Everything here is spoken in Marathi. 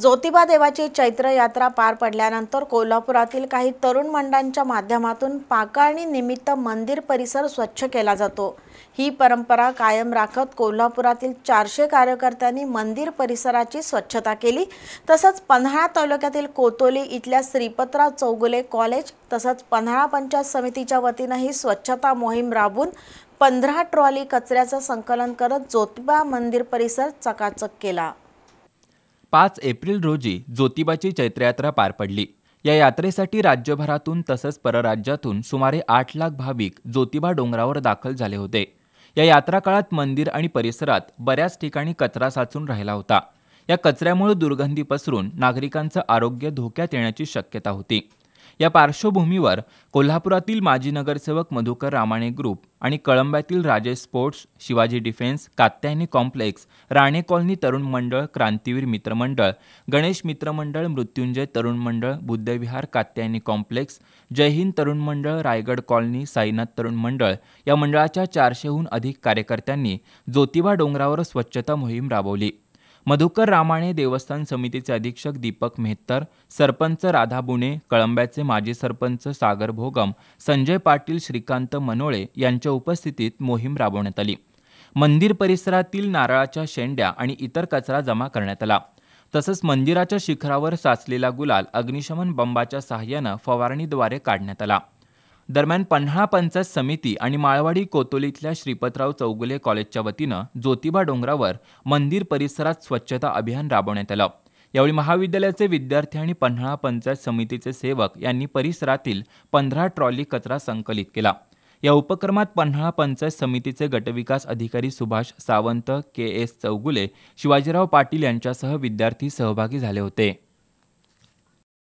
ज्योतिबा देवाची चैत्र यात्रा पार पडल्यानंतर कोल्हापुरातील काही तरुण मंडळांच्या माध्यमातून पाकाळणी निमित्त मंदिर परिसर स्वच्छ केला जातो ही परंपरा कायम राखत कोल्हापुरातील चारशे कार्यकर्त्यांनी मंदिर परिसराची स्वच्छता केली तसंच पन्हाळा तालुक्यातील कोतोली इथल्या श्रीपतराव चौगुले कॉलेज तसंच पन्हाळा पंचायत समितीच्या वतीनं ही स्वच्छता मोहीम राबून पंधरा ट्रॉली कचऱ्याचं संकलन करत ज्योतिबा मंदिर परिसर चकाचक केला पाच एप्रिल रोजी ज्योतिबाची चैत्रयात्रा पार पडली या यात्रेसाठी राज्यभरातून तसंच परराज्यातून सुमारे आठ लाख भाविक ज्योतिबा डोंगरावर दाखल झाले होते या यात्रा काळात मंदिर आणि परिसरात बऱ्याच ठिकाणी कचरा साचून राहिला होता या कचऱ्यामुळे दुर्गंधी पसरून नागरिकांचं आरोग्य धोक्यात येण्याची शक्यता होती या पार्श्वभूमीवर कोल्हापुरातील माजी नगरसेवक मधुकर रामाणे ग्रुप आणि कळंब्यातील Rajesh sports Shivaji defence Katyayani complex Rane colony तरुण मंडळ क्रांतीवीर मित्रमंडळ गणेश मित्रमंडळ मृत्युंजय तरुण मंडळ बुद्धविहार कात्यायनी कॉम्प्लेक्स जयहिंद तरुण मंडळ रायगड कॉलनी साईनाथ तरुण मंडळ या मंडळाच्या चारशेहून अधिक कार्यकर्त्यांनी ज्योतिबा डोंगरावर स्वच्छता मोहीम राबवली मधुकर रामाणे देवस्थान समितीचे अधीक्षक दीपक मेहत्तर सरपंच राधा बुणे कळंब्याचे माजी सरपंच सागर भोगम संजय पाटील श्रीकांत मनोळे यांच्या उपस्थितीत मोहीम राबवण्यात आली मंदिर परिसरातील नारळाच्या शेंड्या आणि इतर कचरा जमा करण्यात आला तसंच मंदिराच्या शिखरावर साचलेला गुलाल अग्निशमन बंबाच्या सहाय्यानं फवारणीद्वारे काढण्यात आला दरम्यान पन्हाळा पंचायत समिती आणि माळवाडी कोतोलीतल्या श्रीपतराव चौगुले कॉलेजच्या वतीनं ज्योतिबा डोंगरावर मंदिर परिसरात स्वच्छता अभियान राबवण्यात आलं यावेळी महाविद्यालयाचे विद्यार्थी आणि पन्हाळा पंचायत समितीचे सेवक यांनी परिसरातील पंधरा ट्रॉली कचरा संकलित केला या उपक्रमात पन्हाळा पंचायत समितीचे गटविकास अधिकारी सुभाष सावंत के एस चौगुले शिवाजीराव पाटील यांच्यासह विद्यार्थी सहभागी झाले होते